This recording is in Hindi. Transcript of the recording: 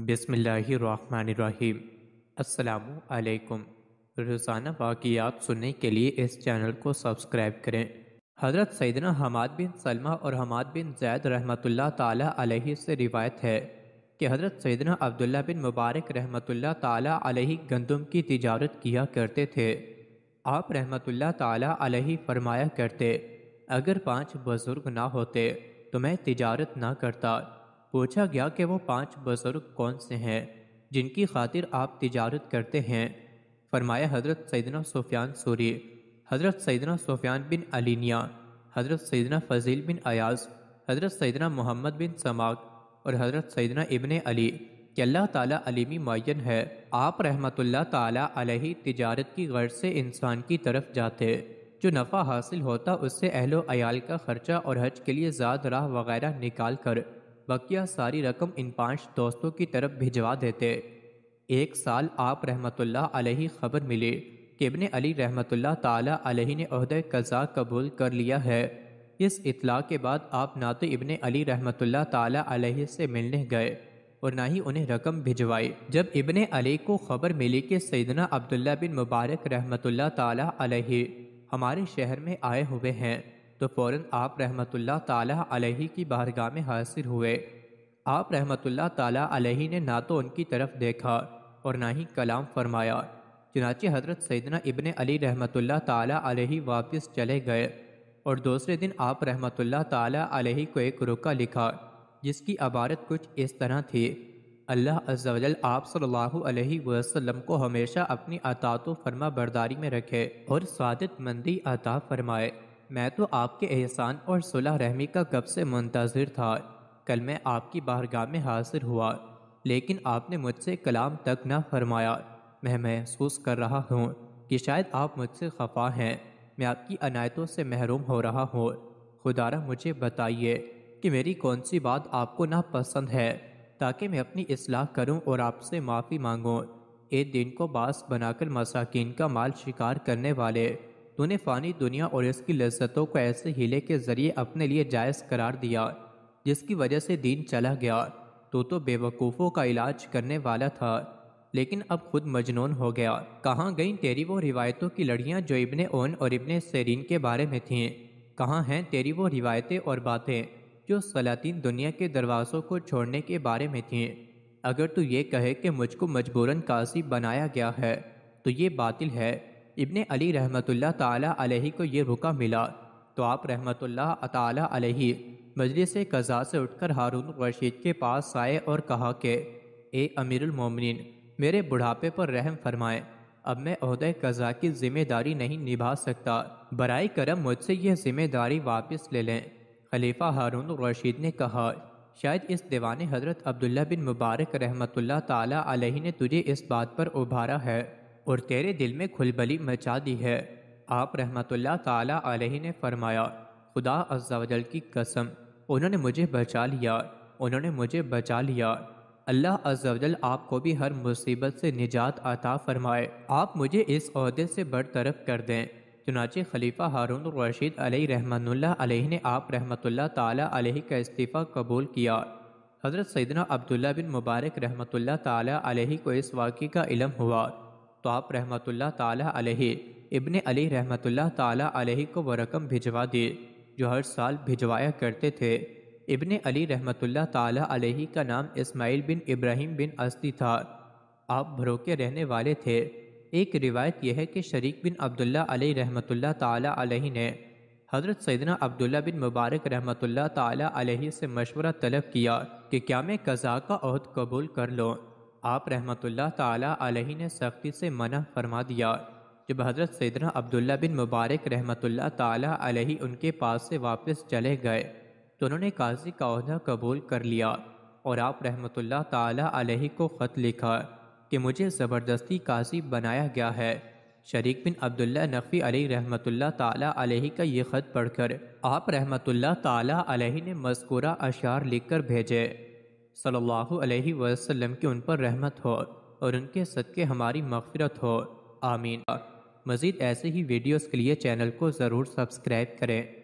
बिसमीम् अल्लाम रोज़ाना वाक़ात सुनने के लिए इस चैनल को सब्सक्राइब करें हज़रत सैदना हमाद बिन सलमा और हमाद बिन जैद रहमतुल्लाह ताला अलैहि से रिवायत है कि हज़रत सैदना अब्दुल्ला बिन मुबारक रहमतुल्लाह ताला अलैहि गंदम की तिजारत किया करते थे आप रहमतुल्लाह ताला अलैहि फरमाया करते अगर पाँच बुज़ुर्ग ना होते तो मैं तिजारत ना करता पूछा गया कि वो पांच बुजुर्ग कौन से हैं जिनकी खातिर आप तिजारत करते हैं फरमाया हज़रत सैदना सुफियान सूरी हज़रत सैदना सूफियान बिन अलिनिया हज़रत सैदना फ़जील बिन अयाज हज़रत सैदना मोहम्मद बिन समाक और हज़रत सैदना इबन अली कि अल्लाह ताला अलीमी मुन है आप रहमतुल्लाह ताला अलही तिजारत की गर्ज से इंसान की तरफ जाते जो नफ़ा हासिल होता उससे अहलो अयाल का ख़र्चा और हज के लिए ज़्यादा राह वगैरह निकाल कर बकिया सारी रकम इन पांच दोस्तों की तरफ भिजवा देते एक साल आप रहमतुल्लाह अलैहि खबर मिली कि इबन अली रहमतुल्लाह ताला अलैहि ने अहद कज़ा कबूल कर लिया है इस इतला के बाद आप ना तो इबन अली रहमतुल्लाह ताला अलैहि से मिलने गए और ना ही उन्हें रकम भिजवाई जब इबन अली को खबर मिली कि सैदना अब्दुल्ला बिन मुबारक रहमतुल्लाह ताला हमारे शहर में आए हुए हैं तो फ़ौर आप रहमतुल्लाह ताला अलैहि की बारगाह में हासिर हुए आप रहमतुल्लाह ताला ने ना तो उनकी तरफ देखा और ना ही कलाम फरमाया चनाची हजरत सैदना इबन अली रहमतुल्लाह ताला वापस चले गए और दूसरे दिन आप रहमतुल्लाह ताला को एक रुका लिखा जिसकी अबारत कुछ इस तरह थी अल्लाह अजल आप अलैहि वसल्लम को हमेशा अपनी अतात तो फरमा बरदारी में रखे और सादत मंदी अता फरमाए मैं तो आपके एहसान और सुलह रहमी का कब से मुंतजर था कल मैं आपकी बारगाह में हाजिर हुआ लेकिन आपने मुझसे कलाम तक ना फरमाया मैं महसूस कर रहा हूँ कि शायद आप मुझसे खफा हैं मैं आपकी अनायतों से महरूम हो रहा हूँ खुदारा मुझे बताइए कि मेरी कौन सी बात आपको ना पसंद है ताकि मैं अपनी असलाह करूँ और आपसे माफ़ी मांगूँ एक दिन को बास बनाकर मसाकिन का माल शिकार करने वाले तूने फ़ानी दुनिया और इसकी लज्जतों को ऐसे हीले के ज़रिए अपने लिए जायज़ करार दिया जिसकी वजह से दीन चला गया तो तो बेवकूफ़ों का इलाज करने वाला था लेकिन अब खुद मजनून हो गया कहाँ गईं तेरी वो रिवायतों की लड़ियाँ जो इब्ने ओन और इब्ने सरीन के बारे में थीं कहाँ हैं तेरी वो रिवायतें और बातें जो सलातीन दुनिया के दरवाज़ों को छोड़ने के बारे में थीं अगर तू ये कहे कि मुझको मजबूरन कासिब बनाया गया है तो ये बातिल है इबन अली रहमतुल्ला ताला अलैहि को ये रुका मिला तो आप रहमतुल्ला ताला अलैहि मजलिस कज़ा से उठकर हारून रशीद के पास आए और कहा कि ए अमीरमिन मेरे बुढ़ापे पर रहम फरमाएं अब मैं अहदे कज़ा की ज़िम्मेदारी नहीं निभा सकता बरए करम मुझसे यह ज़िम्मेदारी वापस ले लें खलीफा हारून रशीद ने कहा शायद इस दीवान हज़रत अब्दुल्ला बिन मुबारक रहमतुल्ला ताली ने तुझे इस बात पर उभारा है और तेरे दिल में खुलबली मचा दी है आप रहमतुल्ला ताला अलैहि ने फरमाया खुदा अजल की कसम उन्होंने मुझे बचा लिया उन्होंने मुझे बचा लिया अल्लाह अजल आपको भी हर मुसीबत से निजात अता फरमाए आप मुझे इस अहदे से बरतरफ कर दें चुनाचे खलीफा हारून रशीद अली रहमतुल्लाह ने आप रहमतुल्लाह ताला अलैहि का इस्तीफ़ा कबूल किया हज़रत सैदना अब्दुल्ला बिन मुबारक रहमतुल्लाह ताला अलैहि को इस वाक़े का इलम हुआ आप रहमतुल्ला ताला अलह इब्ने अली रहमतुल्ला ताला अलह को वह रकम भिजवा दी जो हर साल भिजवाया करते थे इब्ने अली रहमतुल्ला ताला का नाम इस्माइल बिन इब्राहिम बिन अस्ती था आप भरोके रहने वाले थे एक रिवायत यह है कि शरीक बिन अब्दुल्ला अली रहमतुल्ला ताला ने हज़रत सैदना अब्दुल्ला बिन मुबारक रहमतुल्ला ताला अलह से मशवरा तलब किया कि क्या मैं कज़ा का अहद कबूल कर लूँ आप रहमतुल्लाह ताला ने सख्ती से मना फरमा दिया जब हज़रत सैदना अब्दुल्ला बिन मुबारक रहमतुल्लाह ताला अलही उनके पास से वापस चले गए तो उन्होंने काजी का अहदा कबूल कर लिया और आप रहमत ताला अलही को ख़त लिखा कि मुझे ज़बरदस्ती काजी बनाया गया है शरीक बिन अब्दुल्ला नफ़ी अली रहमतुल्लाह ताला अलही का ये ख़त पढ़कर आप रहमतुल्लाह ताला अलही ने मस्कूरा अशार लिखकर भेजे सल्लल्लाहु अलैहि वसल्लम की उन पर रहमत हो और उनके सदक़े हमारी मगफरत हो आमीन मज़ीद ऐसे ही वीडियोज़ के लिए चैनल को ज़रूर सब्सक्राइब करें